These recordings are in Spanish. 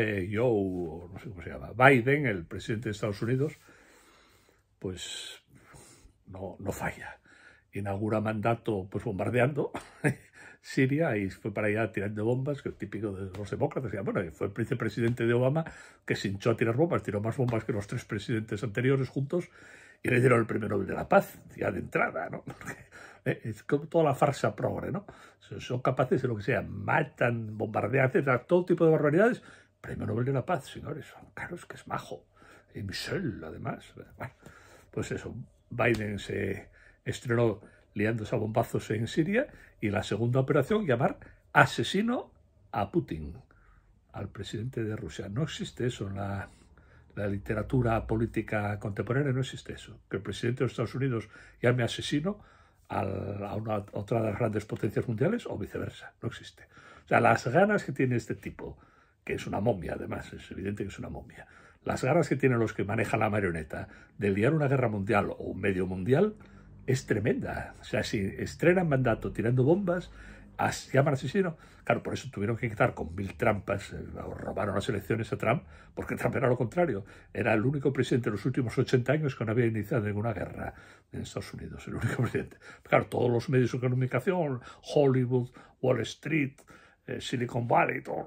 Eh, Joe, no sé cómo se llama, Biden, el presidente de Estados Unidos, pues no, no falla. Inaugura mandato pues bombardeando Siria y fue para allá tirando bombas, que es típico de los demócratas. bueno, fue el vicepresidente de Obama que se hinchó a tirar bombas, tiró más bombas que los tres presidentes anteriores juntos y le dieron el primero Nobel de la Paz, ya de entrada, ¿no? Eh, es como toda la farsa progre, ¿no? Son capaces de lo que sea, matan, bombardean, etcétera, todo tipo de barbaridades Premio Nobel de la Paz, señores. son Carlos, que es majo. Y Michel, además. Bueno, pues eso, Biden se estrenó liándose a bombazos en Siria y la segunda operación llamar asesino a Putin, al presidente de Rusia. No existe eso en la, la literatura política contemporánea, no existe eso. Que el presidente de Estados Unidos llame asesino a, a otra de las grandes potencias mundiales o viceversa, no existe. O sea, las ganas que tiene este tipo que es una momia además, es evidente que es una momia. Las garras que tienen los que manejan la marioneta de liar una guerra mundial o un medio mundial es tremenda. O sea, si estrenan mandato tirando bombas, as, llaman asesino. Claro, por eso tuvieron que quitar con mil trampas, eh, o robaron las elecciones a Trump, porque Trump era lo contrario. Era el único presidente de los últimos 80 años que no había iniciado ninguna guerra en Estados Unidos, el único presidente. Claro, todos los medios de comunicación, Hollywood, Wall Street, eh, Silicon Valley, todo,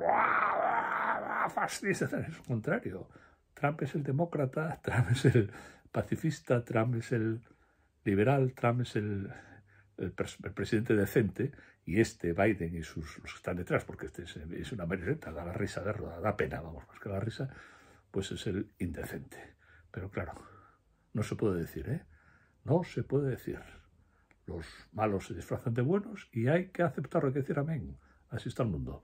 es lo contrario. Trump es el demócrata, Trump es el pacifista, Trump es el liberal, Trump es el, presidente decente, y este Biden y sus los que están detrás, porque este es, una marioneta, da la risa, de da, da pena, vamos, más que la risa, pues es el indecente. Pero claro, no se puede decir, ¿eh? No se puede decir. Los malos se disfrazan de buenos y hay que aceptarlo, hay que decir amén. Así está el mundo.